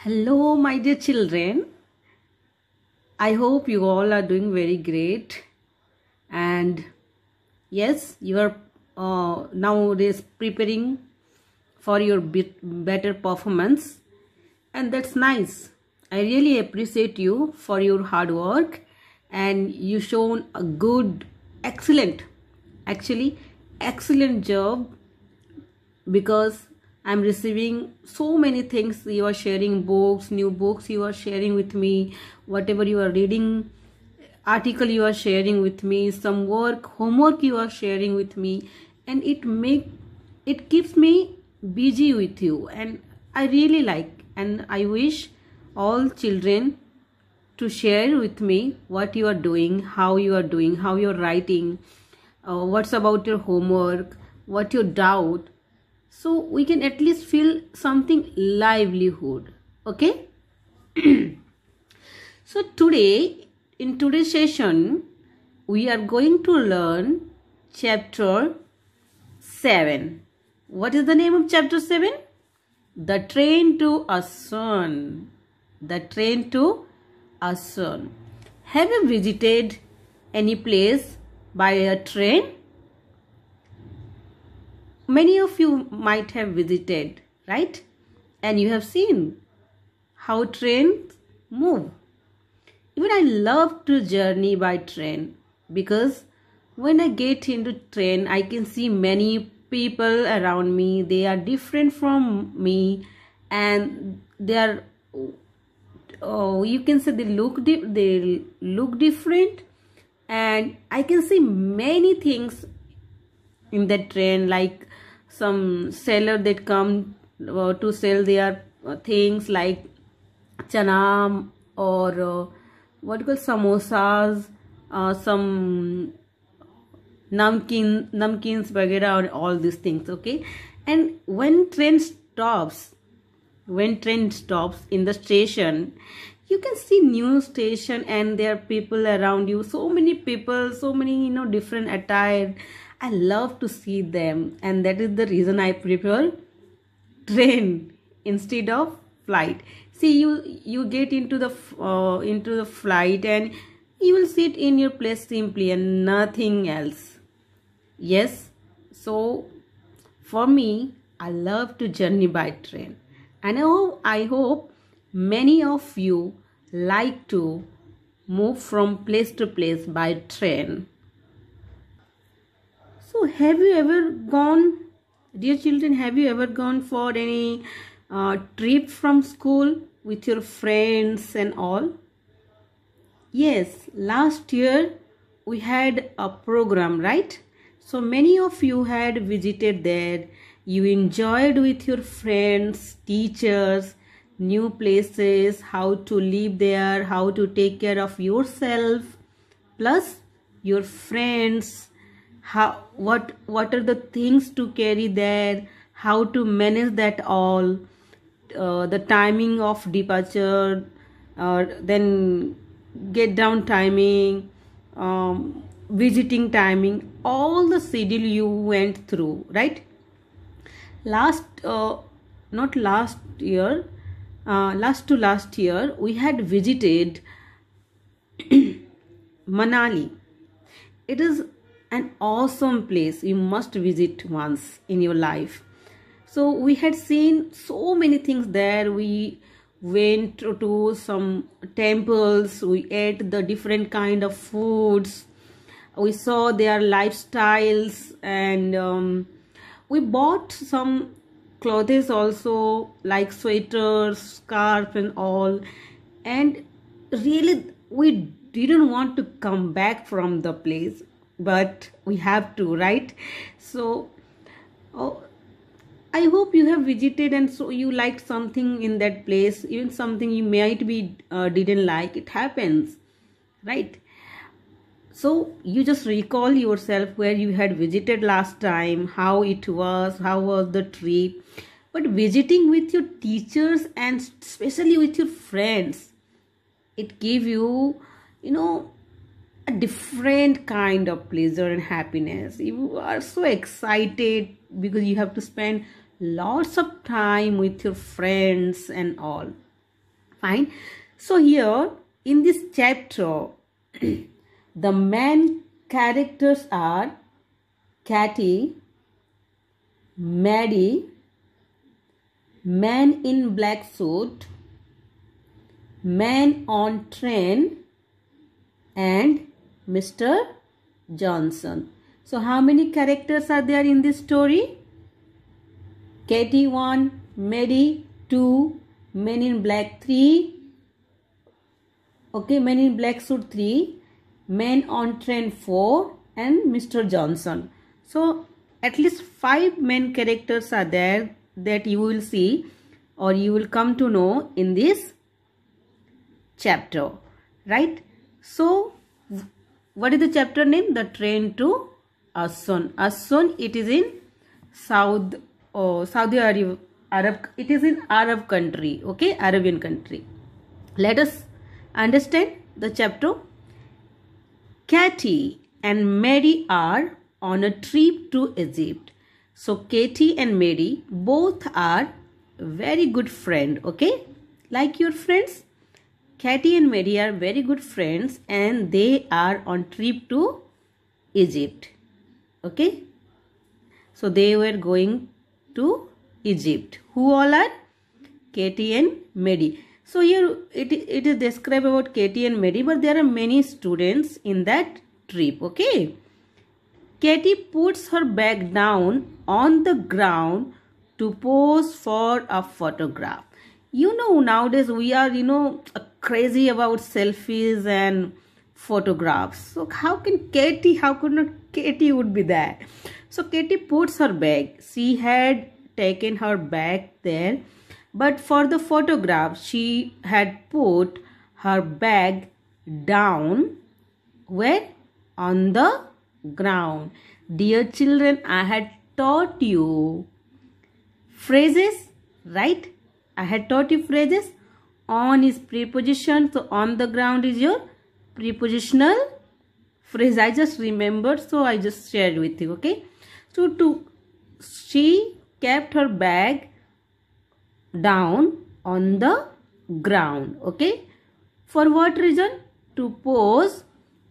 Hello, my dear children. I hope you all are doing very great. And yes, you are uh, nowadays preparing for your better performance. And that's nice. I really appreciate you for your hard work. And you shown a good, excellent, actually excellent job because i'm receiving so many things you are sharing books new books you are sharing with me whatever you are reading article you are sharing with me some work homework you are sharing with me and it make it keeps me busy with you and i really like and i wish all children to share with me what you are doing how you are doing how you're writing uh, what's about your homework what your doubt so we can at least feel something livelihood okay so today in today's session we are going to learn chapter 7 what is the name of chapter 7 the train to Asun the train to Asun have you visited any place by a train many of you might have visited, right? And you have seen how trains move. Even I love to journey by train because when I get into train, I can see many people around me. They are different from me and they are, oh, you can say they look, they look different and I can see many things in the train like some seller that come uh, to sell their uh, things like chana or uh, what you call samosas uh, some namkin namkins bagera or all these things okay and when train stops when train stops in the station you can see new station and there are people around you so many people so many you know different attire I love to see them and that is the reason I prefer train instead of flight. See you you get into the uh, into the flight and you will sit in your place simply and nothing else. Yes, so for me I love to journey by train and I hope, I hope many of you like to move from place to place by train have you ever gone, dear children, have you ever gone for any uh, trip from school with your friends and all? Yes, last year we had a program, right? So many of you had visited there. You enjoyed with your friends, teachers, new places, how to live there, how to take care of yourself, plus your friends, how what what are the things to carry there how to manage that all uh, the timing of departure uh, then get down timing um, visiting timing all the schedule you went through right last uh, not last year uh, last to last year we had visited manali it is an awesome place you must visit once in your life so we had seen so many things there we went to some temples we ate the different kind of foods we saw their lifestyles and um, we bought some clothes also like sweaters scarf and all and really we didn't want to come back from the place but we have to right so oh, i hope you have visited and so you liked something in that place even something you might be uh, didn't like it happens right so you just recall yourself where you had visited last time how it was how was the trip but visiting with your teachers and especially with your friends it gave you you know a different kind of pleasure and happiness you are so excited because you have to spend lots of time with your friends and all fine so here in this chapter the main characters are Catty, Maddie, Man in Black Suit, Man on Train and Mr. Johnson. So how many characters are there in this story? Katie 1, Mary 2, Men in Black 3, okay, Men in Black Suit 3, Men on Train 4 and Mr. Johnson. So at least 5 main characters are there that you will see or you will come to know in this chapter right so what is the chapter name? The train to Aswan. Aswan, it is in South, oh, Saudi Arab, Arab, it is in Arab country, okay, Arabian country. Let us understand the chapter. Katie and Mary are on a trip to Egypt. So Katie and Mary both are very good friend, okay? Like your friends? Katie and Mary are very good friends and they are on trip to Egypt. Okay. So they were going to Egypt. Who all are? Katie and Mary. So here it, it is described about Katie and Mary but there are many students in that trip. Okay. Katie puts her bag down on the ground to pose for a photograph you know nowadays we are you know crazy about selfies and photographs so how can katie how could not katie would be there so katie puts her bag she had taken her bag there but for the photograph she had put her bag down where on the ground dear children i had taught you phrases right I had taught you phrases. On is preposition. So on the ground is your prepositional phrase. I just remembered. So I just shared with you. Okay. So to she kept her bag down on the ground. Okay. For what reason? To pose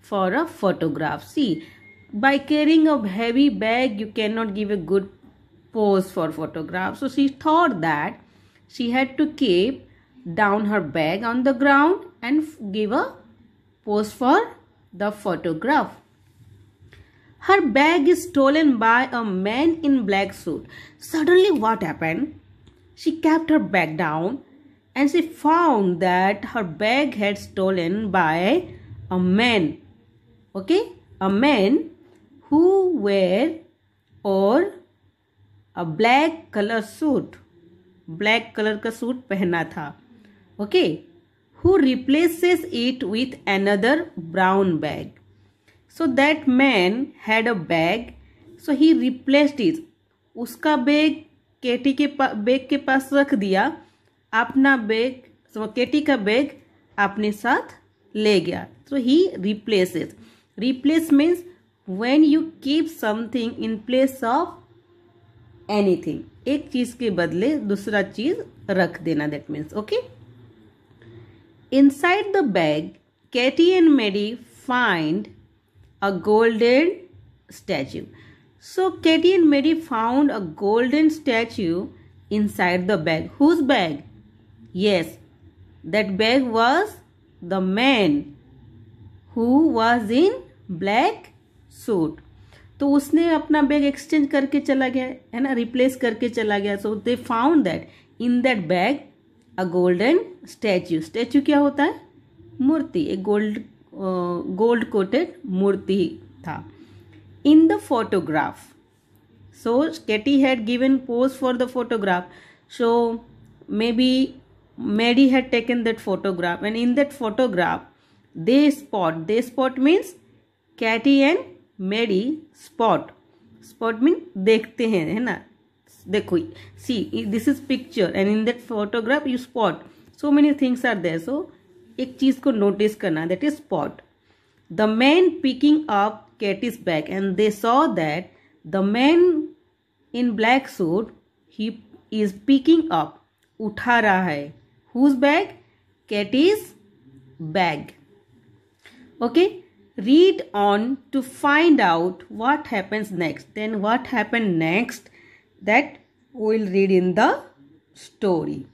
for a photograph. See, by carrying a heavy bag, you cannot give a good pose for photograph. So she thought that she had to keep down her bag on the ground and give a pose for the photograph. Her bag is stolen by a man in black suit. Suddenly what happened? She kept her bag down and she found that her bag had stolen by a man. Okay? A man who wear or a black color suit. Black colour का suit पहना था okay who replaces it with another brown bag so that man had a bag so he replaced is उसका bag Katie के bag के पास रख दिया अपना bag so केटी का बैग अपने साथ ले गया so he replaces replace means when you keep something in place of anything एक चीज के बदले दूसरा चीज रख देना that means okay inside the bag Katie and Mary find a golden statue so Katie and Mary found a golden statue side the bag whose bag yes that bag was the man who was in black suit तो उसने अपना bag exchange करके चला गया है ना replace करके चला गया so they found that in that bag a golden statue statue क्या होता है मूर्ति एक गोल्ड गोल्ड कोटेड मूर्ति था in the photograph so Katie had given pose for the photograph so maybe Maddy had taken that photograph and in that photograph they spot they spot means Katie and Mary spot spot mean देखते हैं है ना देखो see this is picture and in that photograph you spot so many things are there so एक चीज़ को notice करना that is spot the man picking up Kat is back and they saw that the man in black suit he is picking up उठा रहा है whose bag Kat is bag okay read on to find out what happens next. Then what happened next that we will read in the story.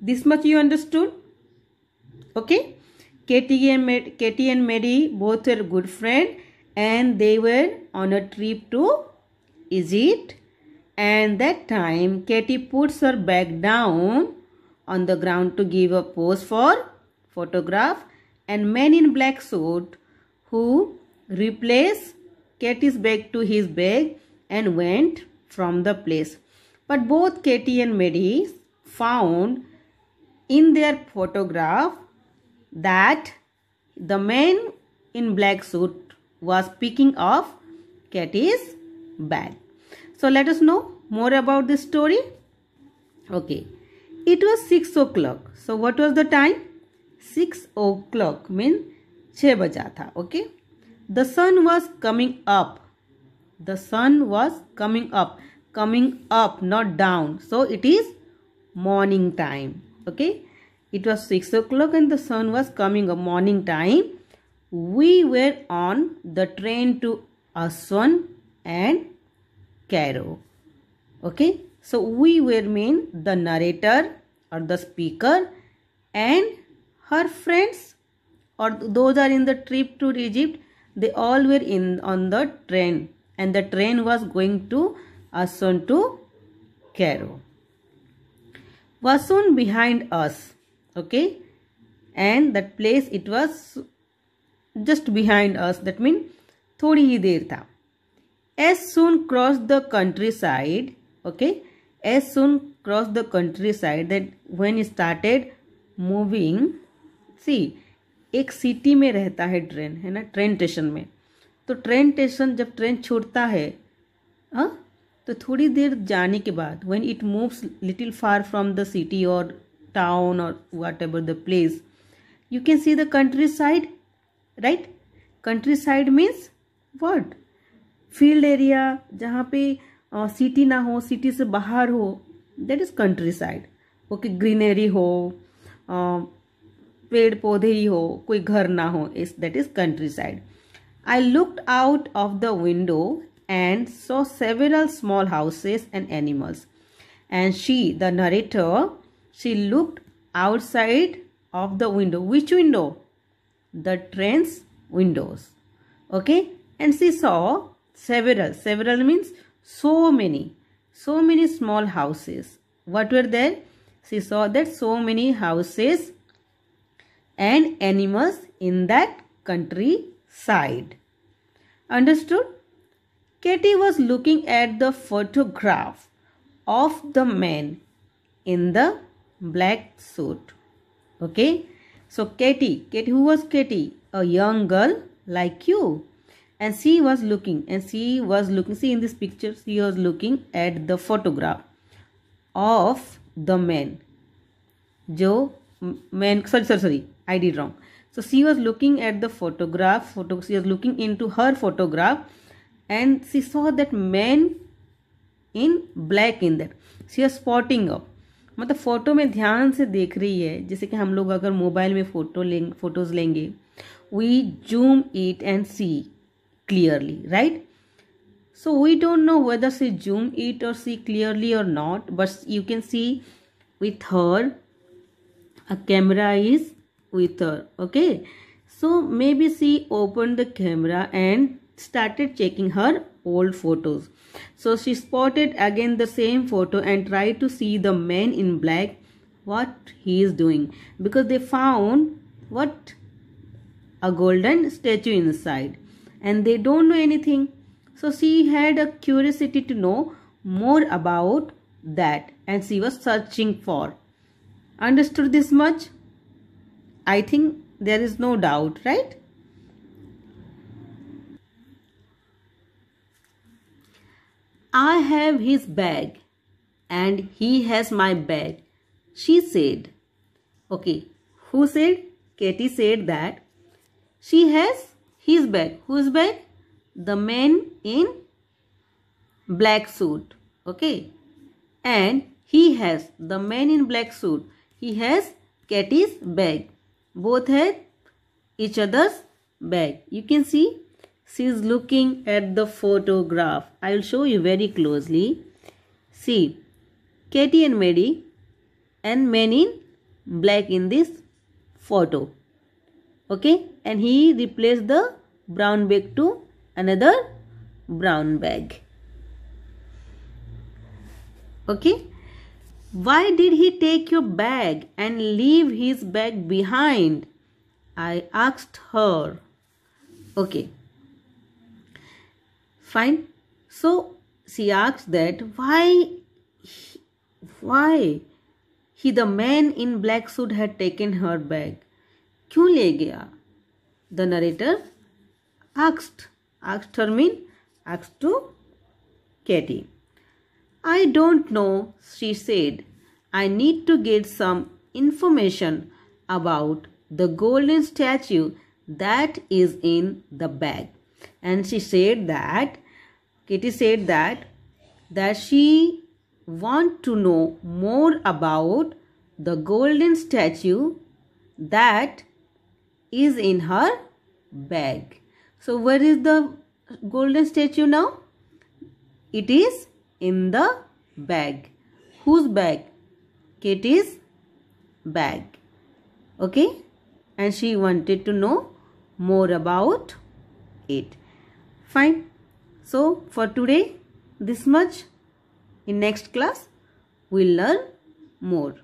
This much you understood? Okay. Katie and, Mary, Katie and Mary both were good friends and they were on a trip to Egypt. And that time Katie puts her back down on the ground to give a pose for photograph and man in black suit who replaced Katie's bag to his bag and went from the place. But both Katie and Maddie found in their photograph that the man in black suit was picking up Katie's bag. So let us know more about this story. Okay. It was 6 o'clock. So what was the time? 6 o'clock means छः बजा Okay, the sun was coming up. The sun was coming up, coming up, not down. So it is morning time. Okay, it was 6 o'clock and the sun was coming up morning time. We were on the train to Aswan and Cairo. Okay. So, we were mean the narrator or the speaker and her friends or those are in the trip to Egypt, they all were in on the train and the train was going to soon to Cairo. Was soon behind us, okay? And that place it was just behind us, that means थोड़ी ही देर था As soon crossed the countryside. Okay, as soon crossed the countryside. That when that when started एक city में रहता है train है ना train station में तो ट्रेन स्टेशन जब ट्रेन छोड़ता है हाँ तो थोड़ी देर जाने के बाद when it moves little far from the city और टाउन और whatever the place you can see the countryside right countryside means word field area जहाँ पे सिटी uh, ना हो सिटी से बाहर हो that is countryside okay greenery हो uh, पेड़ पौधे ही हो कोई घर ना हो इस that is countryside I looked and of the window and saw several and she the narrator she looked outside of the window which window the train's windows okay and she saw several several means so many so many small houses what were there she saw that so many houses and animals in that countryside. Understood? Katie was looking at the photograph of the man in the black suit. Okay? So Katie, Katie, who was Katie, A young girl like you. And she was looking, and she was looking, see in this picture, she was looking at the photograph of the man. Joe, man, sorry, sorry, sorry, I did wrong. So she was looking at the photograph, Photos. she was looking into her photograph and she saw that man in black in there. She was spotting up. मतलब photo photo. ध्यान से देख रही है जैसे कि हम लोग अगर मोबाइल में फ़ोटो लें फ़ोटोज़ लेंगे we zoom it and see clearly so we don't know whether she zoom it or see clearly or not but you can see with her a camera is with her okay so maybe she opened the camera and started checking her old photos so she spotted again the same photo and tried to see the man in black what he is doing because they found what a golden statue inside and they don't know anything so she had a curiosity to know more about that and she was searching for understood this much I think there is no doubt, right? I have his bag and he has my bag, she said. Okay, who said? Katie said that she has his bag. Whose bag? The man in black suit. Okay, and he has the man in black suit. He has Katie's bag. Both have each other's bag. You can see she is looking at the photograph. I will show you very closely. See, Katie and Mary and men in black in this photo. Okay, and he replaced the brown bag to another brown bag. Okay. Why did he take your bag and leave his bag behind? I asked her. Okay. Fine. So she asks that why why he the man in black suit had taken her bag. क्यों ले गया? The narrator asked. Asked her mean asked to Katie. I don't know, she said. I need to get some information about the golden statue that is in the bag. And she said that, Kitty said that, that she want to know more about the golden statue that is in her bag. So where is the golden statue now? It is in the bag. Whose bag? Katie's bag. Okay? And she wanted to know more about it. Fine. So, for today, this much. In next class, we'll learn more.